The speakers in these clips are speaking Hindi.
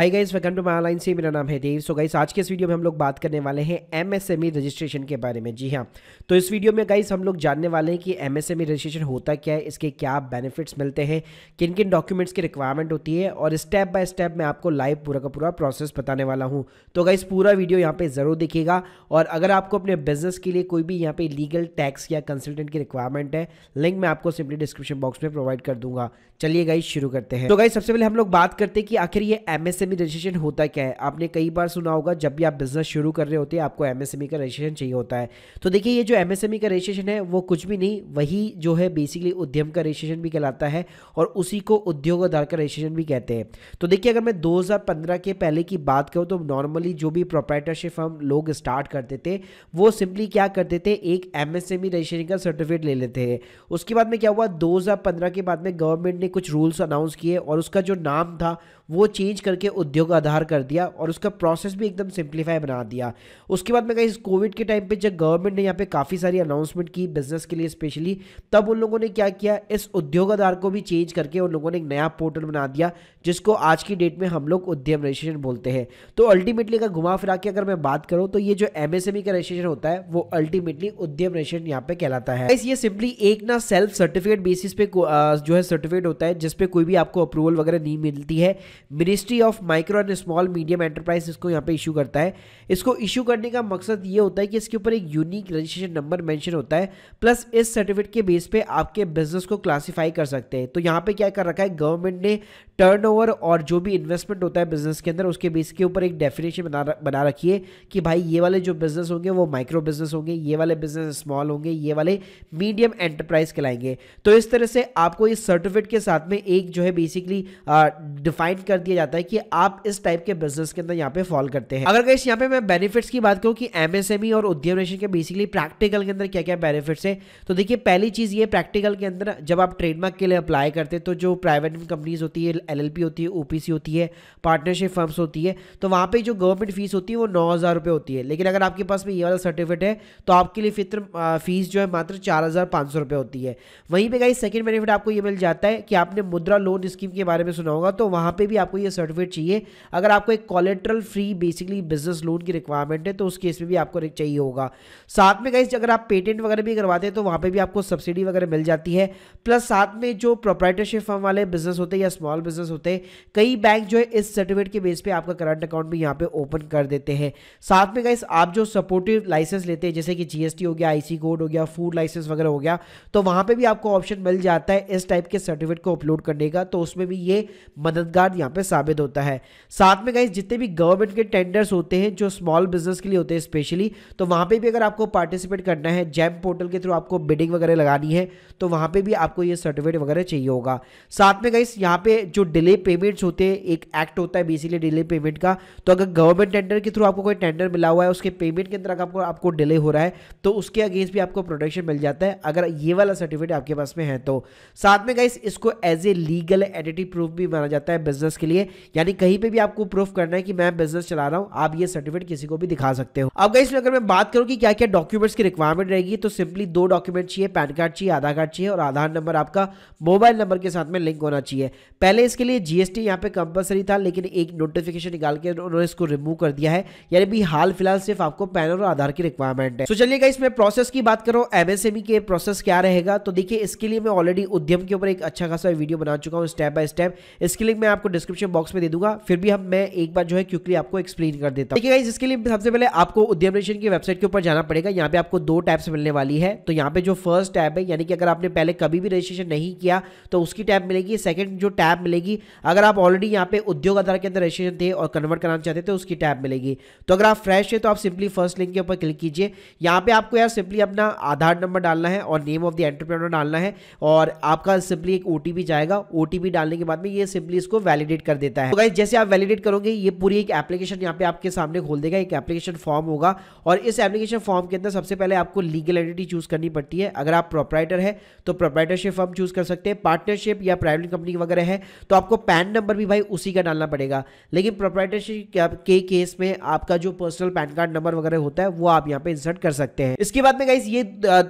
hi guys welcome to my online से मेरा नाम है देव सो गाइस आज के इस वीडियो में हम लोग बात करने वाले हैं एमएसएमई रजिस्ट्रेशन e के बारे में जी हाँ तो इस वीडियो में गाइस हम लोग जानने वाले हैं कि एमएसएमई रजिस्ट्रेशन e होता क्या है इसके क्या बेनिफिट्स मिलते हैं किन किन डॉक्यूमेंट्स की रिक्वायरमेंट होती है और स्टेप बाय स्टेप मैं आपको लाइव पूरा का पूरा प्रोसेस बताने वाला हूँ तो गाइज़ पूरा वीडियो यहाँ पर ज़रूर दिखेगा और अगर आपको अपने बिजनेस के लिए कोई भी यहाँ पर लीगल टैक्स या कंसल्टेंट की रिक्वायरमेंट है लिंक मैं आपको सिंपली डिस्क्रिप्शन बॉक्स में प्रोवाइड कर दूंगा चलिए गाइज शुरू करते हैं तो गाइज सबसे पहले हम लोग बात करते हैं कि आखिर ये एमएसएम एमएसएमई रजिस्ट्रेशन e होता क्या है आपने कई बार सुना होगा जब भी आप बिजनेस शुरू कर रहे होते हैं आपको एमएसएमई e का रजिस्ट्रेशन चाहिए होता है तो देखिए ये जो एमएसएमई e का रजिस्ट्रेशन है वो कुछ भी नहीं वही जो है बेसिकली उद्यम का रजिस्ट्रेशन भी कहलाता है और उसी को उद्योग आधार का रजिस्ट्रेशन भी कहते हैं तो देखिए अगर मैं दो के पहले की बात करूँ तो नॉर्मली जो भी प्रोपराइटरशिप हम लोग स्टार्ट करते थे वो सिंपली क्या करते थे एक एमएसएमई रजिस्ट्रेशन का सर्टिफिकेट ले लेते हैं उसके बाद में क्या हुआ 2015 के बाद में गवर्नमेंट ने कुछ रूल्स अनाउंस किए और उसका जो नाम था वो चेंज करके उद्योग आधार कर दिया और उसका प्रोसेस भी एकदम सिंप्लीफाई बना दिया उसके बाद में कहीं इस कोविड के टाइम पे जब गवर्नमेंट ने यहाँ पे काफ़ी सारी अनाउंसमेंट की बिजनेस के लिए स्पेशली तब उन लोगों ने क्या किया इस उद्योग आधार को भी चेंज करके उन लोगों ने एक नया पोर्टल बना दिया जिसको आज की डेट में हम लोग उद्यम रजिस्ट्रेशन बोलते हैं तो अल्टीमेटली अगर घुमा फिरा के अगर मैं बात करूँ तो ये जो एम e का रजिस्ट्रेशन होता है वो अल्टीमेटली उद्यम रजिस्ट्रेशन यहाँ पे कहलाता है इस ये सिंपली एक ना सेल्फ सर्टिफिकेट बेसिस पे जो है सर्टिफिकेट होता है जिसपे कोई भी आपको अप्रूवल वगैरह नहीं मिलती है ministry of micro and small medium enterprise इसको यहाँ पे इशू करता है इसको इशू करने का मकसद ये होता है कि इसके ऊपर एक यूनिक रजिस्ट्रेशन नंबर मैंशन होता है प्लस इस सर्टिफिकेट के बेस पे आपके बिजनेस को क्लासीफाई कर सकते हैं तो यहाँ पे क्या कर रखा है गवर्नमेंट ने टर्न और जो भी इन्वेस्टमेंट होता है बिजनेस के अंदर उसके बेस के ऊपर एक डेफिनेशन बना बना रखी है कि भाई ये वाले जो बिजनेस होंगे वो माइक्रो बिजनेस होंगे ये वाले बिजनेस स्मॉल होंगे ये वाले मीडियम एंटरप्राइज कहलाएंगे तो इस तरह से आपको इस सर्टिफिकेट के साथ में एक जो है बेसिकली डिफाइन कर दिया जाता है कि आप इस टाइप के बिजनेस के अंदर यहाँ पे फॉल करते हैं अगर कहीं यहाँ पे मैं बेनिफिट्स की बात करूँ कि एमएसएमई e और उद्यम नेशन के बेसिकली प्रैक्टिकल के अंदर क्या क्या बेनिफिट्स है तो देखिए पहली चीज़ ये प्रैक्टिकल के अंदर जब आप ट्रेडमार्क के लिए अप्लाई करते हैं तो जो प्राइवेट कंपनीज होती है एल होती है ओ होती है पार्टनरशिप फर्म्स होती है तो वहाँ पर जो गवर्नमेंट फीस होती है वो नौ हज़ार होती है लेकिन अगर आपके पास में ये वाला सर्टिफिकेट है तो आपके लिए फित्र फीस जो है मात्र चार होती है वहीं पर कहीं सेकेंड बेनिफिट आपको ये मिल जाता है कि आपने मुद्रा लोन स्कीम के बारे में सुना होगा तो वहाँ पर भी आपको ये सर्टिफिकेट चाहिए अगर आपको एक collateral free basically business loan की रिक्वायरमेंट है तो उस केस में भी आपको चाहिए होगा साथ में कहीं अगर आप पेटेंट वगैरह भी करवाते हैं तो वहाँ पर भी आपको सब्सिडी वगैरह मिल जाती है प्लस साथ में जो प्रोपराइटरशिप फॉर्म वाले बिजनेस होते हैं या स्मॉल बिजनेस होते हैं कई बैंक जो है इस सर्टिफिकेट के बेस पर आपका करंट अकाउंट भी यहाँ पर ओपन कर देते हैं साथ में कहीं आप जो सपोर्टिव लाइसेंस लेते हैं जैसे कि जीएसटी हो गया आईसी कोड हो गया फूड लाइसेंस वगैरह हो गया तो वहाँ पे भी आपको ऑप्शन मिल जाता है इस टाइप के सर्टिफिकेट को अपलोड करने का तो उसमें भी ये मददगार यहाँ पे साबित होता है साथ में गाइज जितने भी गवर्नमेंट के टेंडर्स होते हैं जो स्मॉल बिजनेस के लिए होते हैं स्पेशली तो वहाँ पे भी अगर आपको पार्टिसिपेट करना है जैम पोर्टल के थ्रू आपको बिडिंग वगैरह लगानी है तो वहाँ पे भी आपको ये सर्टिफिकेट वगैरह चाहिए होगा साथ में गाइस यहाँ पे जो डिले पेमेंट्स होते हैं एक एक्ट होता है बेसिकली डिले पेमेंट का तो अगर गवर्नमेंट टेंडर के थ्रू आपको कोई टेंडर मिला हुआ है उसके पेमेंट के अंदर आपको आपको डिले हो रहा है तो उसके अगेंस्ट भी आपको प्रोटेक्शन मिल जाता है अगर ये वाला सर्टिफिकेट आपके पास में है तो साथ में गाइस इसको as a legal entity proof भी माना जाता है बिजनेस बिजनेस के लिए यानी कहीं पे भी आपको प्रूफ करना है कि मैं बिजनेस चला रहा हूँ आप ये सर्टिफिकेट किसी को भी दिखा सकते हो अब गई अगर मैं बात करूँ की क्या क्या डॉक्यूमेंट्स की रिक्वायरमेंट रहेगी तो सिंपली दो डॉक्यूमेंट चाहिए पैन कार्ड चाहिए आधार कार्ड चाहिए और आधार नंबर आपका मोबाइल नंबर के साथ में लिंक होना चाहिए पहले इसके लिए जीएसटी यहाँ पे कंपलसरी था लेकिन एक नोटिफिकेशन निकाल के उन्होंने इसको रिमूव कर दिया है यानी भी हाल फिलहाल सिर्फ आपको पैन और आधार की रिक्वायरमेंट है तो चलिएगा इसमें प्रोसेस की बात करो एमएसएमई e के प्रोसेस क्या रहेगा तो देखिए इसके लिए मैं ऑलरेडी उद्यम के ऊपर एक अच्छा खासा वीडियो बना चुका हूँ स्टेप बाय स्टेप इसके लिए मैं आपको डिस्क्रिप्शन बॉक्स में दे दूंगा फिर भी हम मैं एक बार जो है क्विकली आपको एक्सप्लेन कर देता हूँ देखिए इसके लिए सबसे पहले आपको उद्यम नेशन की वेबसाइट के ऊपर जाना पड़ेगा यहाँ पे आपको दो टैब्स मिलने वाली है तो यहाँ पे जो फर्स्ट टैब है यानी कि अगर आपने पहले कभी भी रजिस्ट्रेशन नहीं किया तो उसकी टैब मिलेगी सेकंड जो टैब मिलेगी अगर आप ऑलरेडी यहाँ पे उद्योग आधार के अंदर रजिस्ट्रेशन थे और कन्वर्ट कराना चाहते थे उसकी टैब मिलेगी तो अगर आप फ्रेश है तो आप सिंपली फर्स्ट लिंक के ऊपर क्लिक कीजिए यहाँ पे आपको यार सिंपली अपना आधार नंबर डालना है और नेम ऑफ द एंटरप्रेनर डालना है और आपका सिंपली एक ओटीपी जाएगा ओटीपी डालने के बाद में ये सिंपली इसको वैलिडेट वैलिडेट कर देता है तो गाइज जैसे आप वैलिडेट करोगे ये पूरी एक एप्लीकेशन यहाँ पे आपके सामने खोल देगा एक एप्लीकेशन फॉर्म होगा और इस एप्लीकेशन फॉर्म के अंदर सबसे पहले आपको लीगल एंटिटी चूज करनी पड़ती है अगर आप प्रोपराइटर है तो प्रोपराइटरशिप फॉर्म चूज कर सकते हैं पार्टनरशिप या प्राइवेट कंपनी वगैरह है तो आपको पैन नंबर भी भाई उसी का डालना पड़ेगा लेकिन प्रोपराइटरशिप के केस में आपका जो पर्सनल पैन कार्ड नंबर वगैरह होता है वो आप यहाँ पे इंसर्ट कर सकते हैं इसके बाद में गाइस ये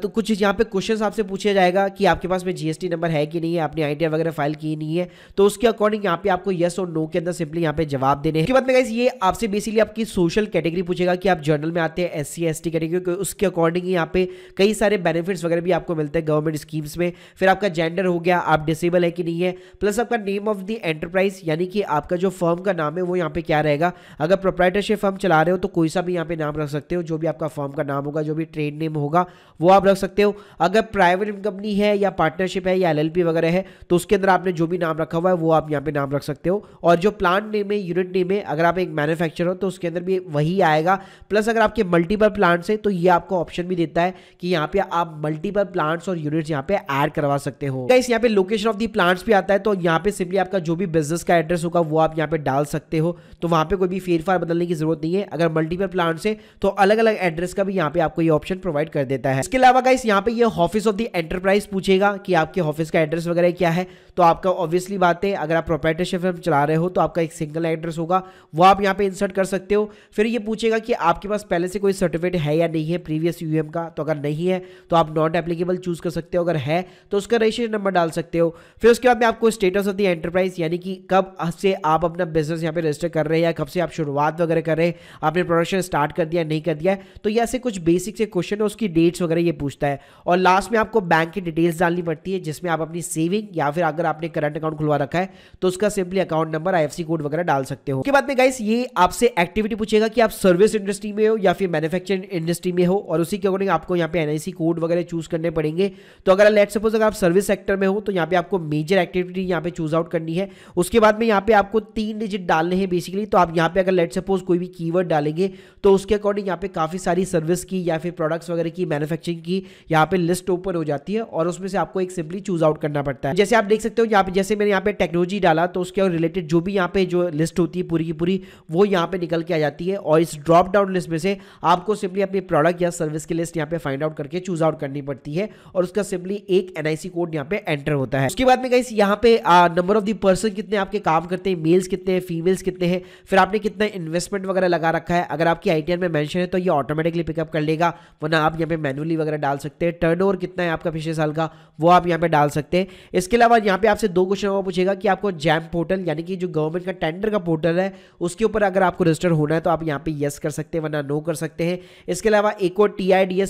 तो कुछ यहाँ पे क्वेश्चन आपसे पूछा जाएगा कि आपके पास में जीएसटी नंबर है कि नहीं है आपने आईटीआर वगैरह फाइल की नहीं है तो उसके अकॉर्डिंग यहाँ पे आपको यस और नो के अंदर सिंपली यहाँ पे जवाब देने हैं बाद ये आपसे बेसिकली आपकी सोशल कैटेगरी पूछेगा कि आप जर्नल में आते हैं S C S T category उसके अकॉर्डिंग यहाँ पे कई सारे बेनिफिट्स वगैरह भी आपको मिलते हैं गवर्नमेंट स्कीम्स में फिर आपका जेंडर हो गया आप डिसेबल है कि नहीं है प्लस आपका नेम ऑफ द एंटरप्राइज यानी कि आपका जो फर्म का नाम है वो यहाँ पे क्या रहेगा अगर प्रोप्राइटरशिप फर्म चला रहे हो तो कोई सा भी यहाँ पे नाम रख सकते हो जो भी आपका फर्म का नाम होगा जो भी ट्रेड नेम होगा वो आप रख सकते हो अगर प्राइवेट कंपनी है या पार्टनरशिप है या एल वगैरह है तो उसके अंदर आपने जो भी नाम रखा हुआ है वो आप यहाँ पे नाम रख सकते हो सकते हो और जो प्लांट नेम है यूनिट नेम है अगर आप एक मैन्युफैक्चर हो तो उसके अंदर भी वही आएगा प्लस अगर आपके मल्टीपल प्लांट्स हैं तो ये आपको ऑप्शन भी देता है कि यहाँ पे आप मल्टीपल प्लांट्स और यूनिट्स यहाँ पे ऐड करवा सकते हो गाइस यहाँ पे लोकेशन ऑफ दी प्लांट्स भी आता है तो यहाँ पे सिंपली आपका जो भी बिजनेस का एड्रेस होगा वो आप यहाँ पे डाल सकते हो तो वहाँ पे कोई भी फेरफार बदलने की जरूरत नहीं है अगर मल्टीपल प्लांट्स है तो अलग अलग एड्रेस का भी यहाँ पे आपको ये ऑप्शन प्रोवाइड कर देता है इसके अलावा गाइस यहाँ पे ऑफिस ऑफ दी एंटरप्राइज पूछेगा कि आपके ऑफिस का एड्रेस वगैरह क्या है तो आपका ऑब्वियसली बात है अगर आप प्रोपर्टरशिप पर चला रहे हो तो आपका एक सिंगल एड्रेस होगा वो आप यहाँ पे इंसर्ट कर सकते हो फिर ये पूछेगा कि आपके पास पहले से कोई सर्टिफिकेट है या नहीं है प्रीवियस यू का तो अगर नहीं है तो आप नॉट एप्लीकेबल चूज़ कर सकते हो अगर है तो उसका रजिस्ट्रेशन नंबर डाल सकते हो फिर उसके बाद में आपको स्टेटस ऑफ द एंटरप्राइज यानी कि कब से आप अपना बिजनेस यहाँ पे रजिस्टर कर रहे हैं या कब से आप शुरुआत वगैरह कर रहे हैं आपने प्रोडक्शन स्टार्ट कर दिया नहीं कर दिया तो ये ऐसे कुछ बेसिक से क्वेश्चन है उसकी डेट्स वगैरह ये पूछता है और लास्ट में आपको बैंक की डिटेल्स डालनी पड़ती है जिसमें आप अपनी सेविंग या फिर अगर आपने करंट अकाउंट खुलवा रखा है तो उसका simply simply account number I code वगैरह डाल सकते हो बाद में गाइस ये आपसे एक्टिविटी पूछेगा कि आप सर्विस इंडस्ट्री में हो या फिर मैन्युफैक्चरिंग इंडस्ट्री में हो और उसी के अकॉर्डिंग आपको यहाँ पे एनआईसी कोड वगैरह चूज करने पड़ेंगे तो अगर लेट सपोज अगर आप सर्विस सेक्टर में हो तो यहाँ पे आपको मेजर एक्टिविटी यहाँ पे चूज आउट करनी है उसके बाद में यहाँ पे आपको तीन डिजिट डालने हैं बेसिकली तो आप यहाँ पे अगर लेट सपोज कोई भी की डालेंगे तो उसके अकॉर्डिंग यहाँ पे काफी सारी सर्विस की या फिर प्रोडक्ट्स वगैरह की मैन्युफैक्चरिंग की यहाँ पे लिस्ट ओपन हो जाती है और उसमें से आपको एक सिंपली चूज आउट करना पड़ता है जैसे आप देख सकते हो यहाँ पे जैसे मैंने यहाँ पे टेक्नोलॉजी डाला तो उसके और रिलेटेड जो भी यहाँ पे जो लिस्ट होती है पूरी की पूरी वो यहाँ पे निकल के आ जाती है और इस ड्रॉप डाउन लिस्ट में से आपको सिंपली अपनी प्रोडक्ट या सर्विस की लिस्ट यहाँ पे फाइंड आउट करके चूज आउट करनी पड़ती है और उसका सिंपली एक एनआईसी कोड यहाँ पे एंटर होता है उसके बाद में कहीं यहाँ पे नंबर ऑफ दी पर्सन कितने आपके काम करते हैं मेल्स कितने हैं फीमेल्स कितने हैं फिर आपने कितना इन्वेस्टमेंट वगैरह लगा रखा है अगर आपकी आई में मैंशन है तो ये ऑटोमेटिकली पिकअप कर लेगा वरना आप यहाँ पे मैनुअली वगैरह डाल सकते हैं टर्न कितना है आपका पिछले साल का वो आप यहाँ पे डाल सकते हैं इसके अलावा यहाँ पे आपसे दो क्वेश्चन पूछेगा कि आपको जैम पोर्टल पोर्टल यानी कि जो गवर्नमेंट का टेंडर का पोर्टल है उसके ऊपर अगर आपको रजिस्टर होना है तो आप यहाँ पे यस कर सकते हैं वरना नो कर सकते हैं इसके अलावा एक और टी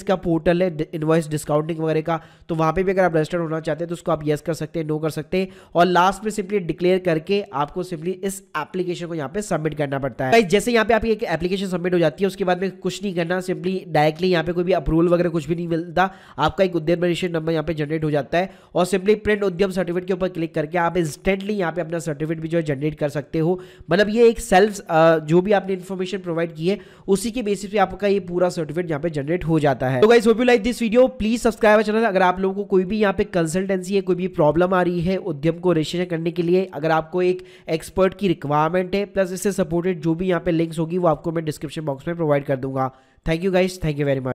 का पोर्टल है इन्वॉइस डिस्काउंटिंग वगैरह का तो वहाँ पर भी अगर आप रजिस्टर होना चाहते हैं तो उसको आप यस कर सकते हैं नो कर सकते हैं और लास्ट में सिंपली डिक्लेयर करके आपको सिंपली इस एप्लीकेशन को यहाँ पर सबमिट करना पड़ता है जैसे यहाँ पर आपकी एक एप्लीकेशन सबमिट हो जाती है उसके बाद में कुछ नहीं करना सिंपली डायरेक्टली यहाँ पर कोई भी अप्रूवल वगैरह कुछ भी नहीं मिलता आपका एक उद्यम रजिस्ट्रेशन नंबर यहाँ पर जनरेट हो जाता है और सिंपली प्रिंट उद्यम सर्टिफिकेट के ऊपर क्लिक करके आप इंस्टेंटली यहाँ पे अपना सर्टिफिकेट प्रॉफिट भी जो है जनरेट कर सकते हो मतलब ये एक सेल्फ जो भी आपने इन्फॉर्मेशन प्रोवाइड की है उसी के बेसिस पे आपका ये पूरा सर्टिफिकेट यहाँ पे जनरेट हो जाता है तो guys hope you like this video please subscribe channel अगर आप लोगों को कोई भी यहाँ पे कंसल्टेंसी है कोई भी प्रॉब्लम आ रही है उद्यम को रजिस्ट्रेशन करने के लिए अगर आपको एक एक्सपर्ट की रिक्वायरमेंट है प्लस इससे सपोर्टेड जो भी यहाँ पे लिंक्स होगी वो आपको मैं डिस्क्रिप्शन बॉक्स में प्रोवाइड कर दूंगा thank you guys thank you very much